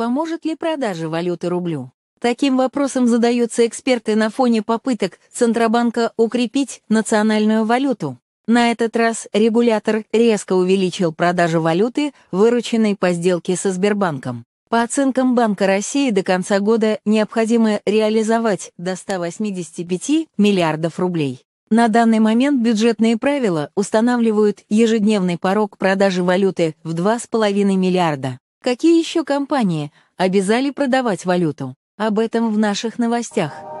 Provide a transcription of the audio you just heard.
Поможет ли продажа валюты рублю? Таким вопросом задаются эксперты на фоне попыток Центробанка укрепить национальную валюту. На этот раз регулятор резко увеличил продажи валюты, вырученной по сделке со Сбербанком. По оценкам Банка России, до конца года необходимо реализовать до 185 миллиардов рублей. На данный момент бюджетные правила устанавливают ежедневный порог продажи валюты в 2,5 миллиарда. Какие еще компании обязали продавать валюту? Об этом в наших новостях.